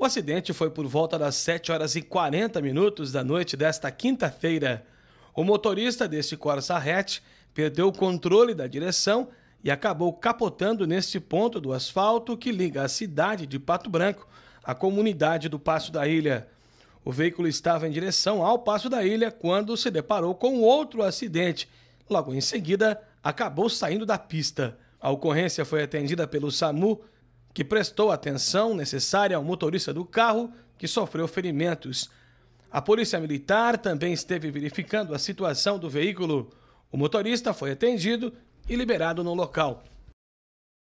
O acidente foi por volta das 7 horas e 40 minutos da noite desta quinta-feira. O motorista deste Corsa hatch perdeu o controle da direção e acabou capotando neste ponto do asfalto que liga a cidade de Pato Branco à comunidade do Passo da Ilha. O veículo estava em direção ao Passo da Ilha quando se deparou com outro acidente. Logo em seguida, acabou saindo da pista. A ocorrência foi atendida pelo SAMU que prestou atenção necessária ao motorista do carro que sofreu ferimentos. A Polícia Militar também esteve verificando a situação do veículo. O motorista foi atendido e liberado no local.